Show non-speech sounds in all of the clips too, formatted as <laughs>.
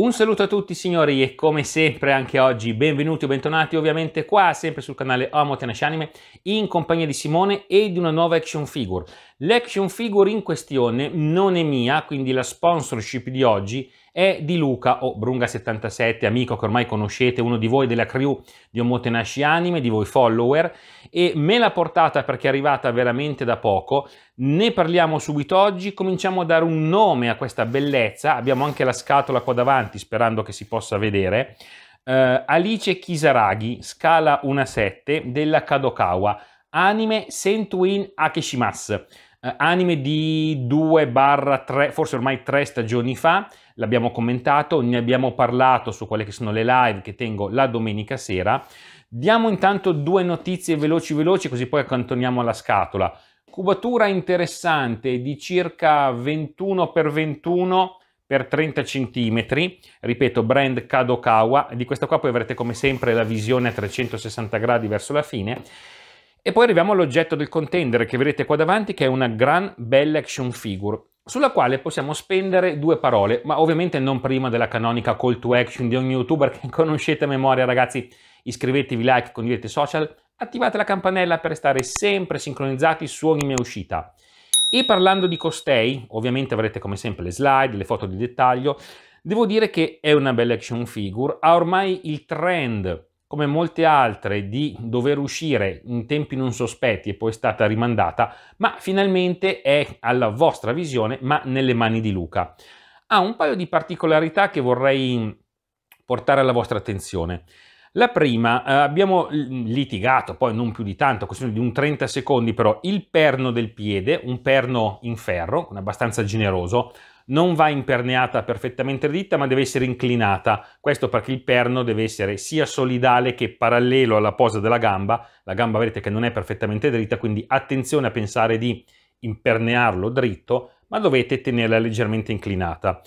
Un saluto a tutti signori e come sempre anche oggi benvenuti o bentornati ovviamente qua sempre sul canale Amo Tenace Anime in compagnia di Simone e di una nuova action figure. L'action figure in questione non è mia quindi la sponsorship di oggi è di Luca o Brunga77, amico che ormai conoscete, uno di voi della crew di Omotenashi Anime, di voi follower, e me l'ha portata perché è arrivata veramente da poco. Ne parliamo subito oggi, cominciamo a dare un nome a questa bellezza, abbiamo anche la scatola qua davanti, sperando che si possa vedere. Uh, Alice Kisaragi, scala 1-7, della Kadokawa, anime Sentuin Akeshimasu eh, anime di 2 3, forse ormai 3 stagioni fa, l'abbiamo commentato, ne abbiamo parlato su quelle che sono le live che tengo la domenica sera. Diamo intanto due notizie veloci veloci così poi accantoniamo la scatola. Cubatura interessante di circa 21 x 21 per 30 cm, ripeto brand Kadokawa, di questa qua poi avrete come sempre la visione a 360 gradi verso la fine e poi arriviamo all'oggetto del contender che vedete qua davanti che è una gran bella action figure sulla quale possiamo spendere due parole, ma ovviamente non prima della canonica call to action di ogni youtuber che <laughs> conoscete a memoria ragazzi. Iscrivetevi, like, condividete social, attivate la campanella per stare sempre sincronizzati su ogni mia uscita. E parlando di costei, ovviamente avrete come sempre le slide, le foto di dettaglio, devo dire che è una bella action figure, ha ormai il trend come molte altre, di dover uscire in tempi non sospetti e poi è stata rimandata, ma finalmente è alla vostra visione, ma nelle mani di Luca. Ha un paio di particolarità che vorrei portare alla vostra attenzione. La prima, eh, abbiamo litigato, poi non più di tanto, questione di un 30 secondi però, il perno del piede, un perno in ferro, abbastanza generoso, non va imperneata perfettamente dritta ma deve essere inclinata, questo perché il perno deve essere sia solidale che parallelo alla posa della gamba, la gamba vedete che non è perfettamente dritta quindi attenzione a pensare di impernearlo dritto ma dovete tenerla leggermente inclinata.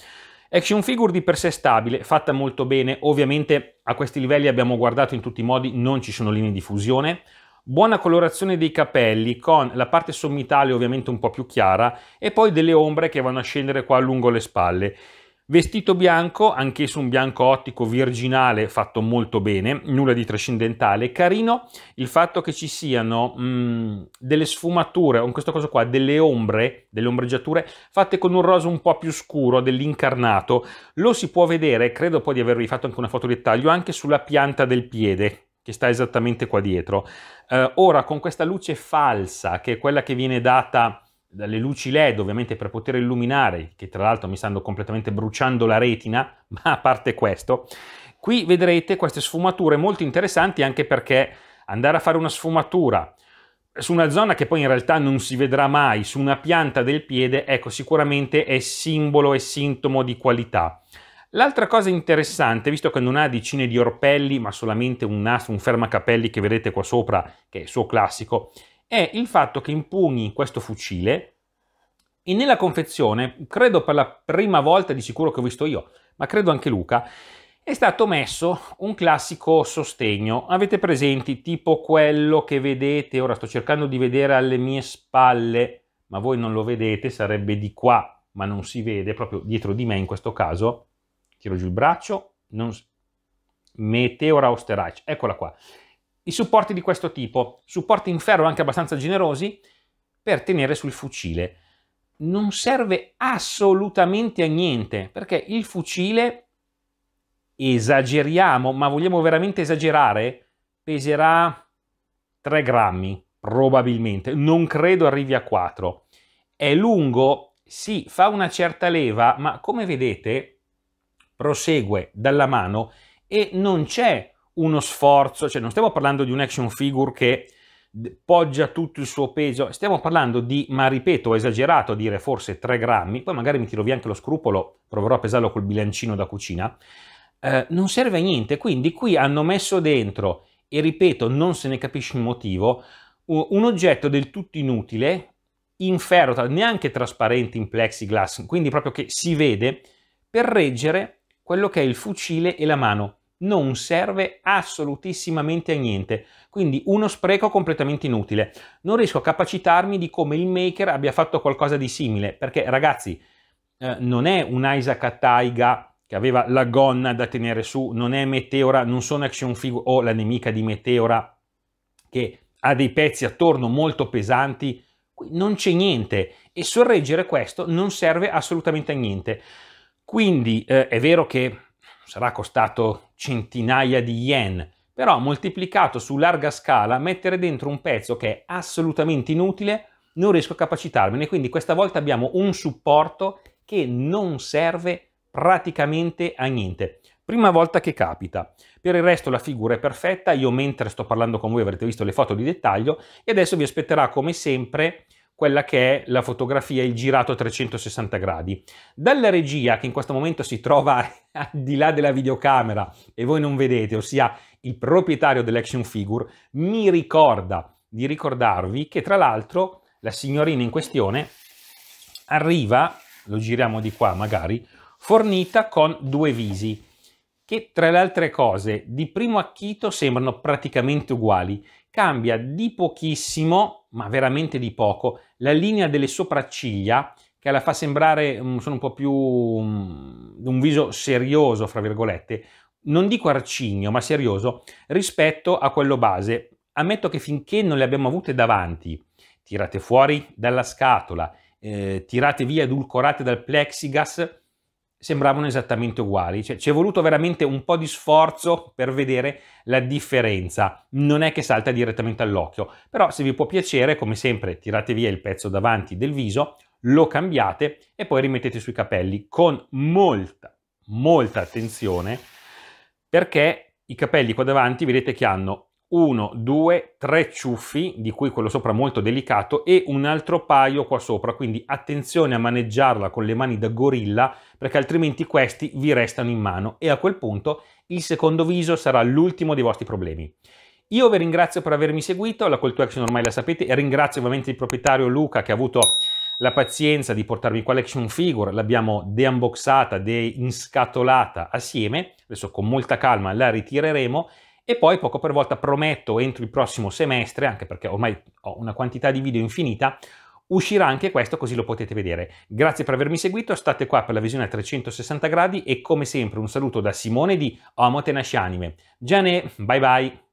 Action figure di per sé stabile, fatta molto bene, ovviamente a questi livelli abbiamo guardato in tutti i modi, non ci sono linee di fusione, buona colorazione dei capelli con la parte sommitale ovviamente un po' più chiara e poi delle ombre che vanno a scendere qua lungo le spalle. Vestito bianco, anch'esso un bianco ottico virginale fatto molto bene, nulla di trascendentale. Carino il fatto che ci siano mh, mm, delle sfumature, o in questo caso qua delle ombre, delle ombreggiature fatte con un rosa un po' più scuro, dell'incarnato. Lo si può vedere, credo poi di avervi fatto anche una foto di dettaglio, anche sulla pianta del piede, che sta esattamente qua dietro. Eh, ora, con questa luce falsa, che è quella che viene data dalle luci LED, ovviamente per poter illuminare, che tra l'altro mi stanno completamente bruciando la retina, <laughs> ma a parte questo, qui vedrete queste sfumature molto interessanti anche perché andare a fare una sfumatura su una zona che poi in realtà non si vedrà mai, su una pianta del piede, ecco, sicuramente è simbolo e sintomo di qualità. L'altra cosa interessante, visto che non ha decine di orpelli, ma solamente un nastro, un fermacapelli che vedete qua sopra, che è il suo classico, è il fatto che impugni questo fucile e nella confezione, credo per la prima volta di sicuro che ho visto io, ma credo anche Luca, è stato messo un classico sostegno. Avete presenti tipo quello che vedete, ora sto cercando di vedere alle mie spalle, ma voi non lo vedete, sarebbe di qua, ma non si vede, proprio dietro di me in questo caso tiro giù il braccio, non... meteora Osterreich, eccola qua. I supporti di questo tipo, supporti in ferro anche abbastanza generosi, per tenere sul fucile. Non serve assolutamente a niente, perché il fucile, esageriamo, ma vogliamo veramente esagerare, peserà 3 grammi, probabilmente, non credo arrivi a 4. È lungo, sì, fa una certa leva, ma come vedete prosegue dalla mano e non c'è uno sforzo, cioè non stiamo parlando di un action figure che poggia tutto il suo peso, stiamo parlando di, ma ripeto, ho esagerato a dire forse 3 grammi, poi magari mi tiro via anche lo scrupolo, proverò a pesarlo col bilancino da cucina, eh, non serve a niente, quindi qui hanno messo dentro, e ripeto, non se ne capisce il motivo, un oggetto del tutto inutile, in ferro, neanche trasparente in plexiglass, quindi proprio che si vede, per reggere quello che è il fucile e la mano. Non serve assolutissimamente a niente, quindi uno spreco completamente inutile. Non riesco a capacitarmi di come il maker abbia fatto qualcosa di simile, perché ragazzi, eh, non è un Isaac Taiga che aveva la gonna da tenere su, non è Meteora, non sono action figure o la nemica di Meteora che ha dei pezzi attorno molto pesanti, non c'è niente e sorreggere questo non serve assolutamente a niente. Quindi eh, è vero che sarà costato centinaia di yen, però moltiplicato su larga scala mettere dentro un pezzo che è assolutamente inutile non riesco a capacitarmene, quindi questa volta abbiamo un supporto che non serve praticamente a niente. Prima volta che capita. Per il resto la figura è perfetta, io mentre sto parlando con voi avrete visto le foto di dettaglio e adesso vi aspetterà come sempre quella che è la fotografia, il girato a 360 gradi. Dalla regia, che in questo momento si trova <laughs> al di là della videocamera e voi non vedete, ossia il proprietario dell'action figure, mi ricorda di ricordarvi che tra l'altro la signorina in questione arriva, lo giriamo di qua magari, fornita con due visi che tra le altre cose di primo acchito sembrano praticamente uguali, cambia di pochissimo ma veramente di poco, la linea delle sopracciglia che la fa sembrare mm, sono un po' più mm, un viso serioso, fra virgolette, non dico arcigno, ma serioso, rispetto a quello base. Ammetto che finché non le abbiamo avute davanti, tirate fuori dalla scatola, eh, tirate via, edulcorate dal plexigas, sembravano esattamente uguali, cioè ci è voluto veramente un po' di sforzo per vedere la differenza, non è che salta direttamente all'occhio, però se vi può piacere, come sempre, tirate via il pezzo davanti del viso, lo cambiate e poi rimettete sui capelli con molta, molta attenzione perché i capelli qua davanti vedete che hanno uno, due, tre ciuffi, di cui quello sopra molto delicato, e un altro paio qua sopra, quindi attenzione a maneggiarla con le mani da gorilla, perché altrimenti questi vi restano in mano e a quel punto il secondo viso sarà l'ultimo dei vostri problemi. Io vi ringrazio per avermi seguito, la call to action ormai la sapete, e ringrazio ovviamente il proprietario Luca che ha avuto la pazienza di portarvi qua l'action figure, l'abbiamo deunboxata, de-inscatolata assieme, adesso con molta calma la ritireremo, e poi poco per volta prometto entro il prossimo semestre, anche perché ormai ho una quantità di video infinita, uscirà anche questo così lo potete vedere. Grazie per avermi seguito, state qua per la visione a 360 gradi e come sempre un saluto da Simone di Omotenashi Anime. Gianè, bye bye!